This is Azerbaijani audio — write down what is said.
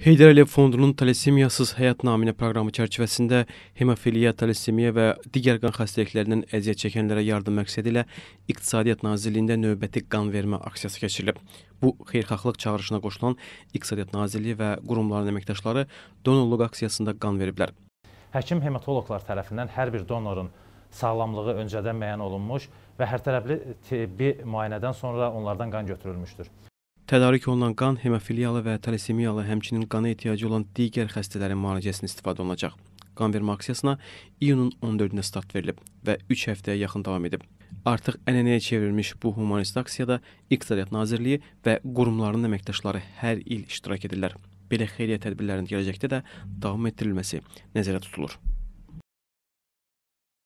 Heydər Əliyev Fondunun Talisemiyasız Həyat naminə proqramı çərçivəsində hemofiliya, talasemiya və digər qan xəstəliklərindən əziyyət çəkənlərə yardım məqsədi ilə İqtisadiyyat Nazirliyində növbəti qan vermə aksiyası keçirilib. Bu xeyirxahlıq çağırışına qoşulan İqtisadiyyat Nazirliyi və qurumların əməkdaşları donorluq aksiyasında qan veriblər. Həkim hematoloqlar tərəfindən hər bir donorun sağlamlığı öncədən müəyyən olunmuş və hər tərəfli tibbi müayinədən sonra onlardan qan götürülmüşdür tədarik olunan qan hemofiliyalı və talasemiyalı, həmçinin qana ehtiyacı olan digər xəstələrin müalicəsində istifadə olunacaq. Qan vermə aksiyasına iyunun 14-də start verilib və 3 həftəyə yaxın davam edib. Artıq ənənəyə çevrilmiş bu humanist aksiyada İqtisadiyyat Nazirliyi və qurumların əməkdaşları hər il iştirak edirlər. Belə xeyriyyə tədbirlərinin gələcəkdə də davam etdirilməsi nəzərdə tutulur.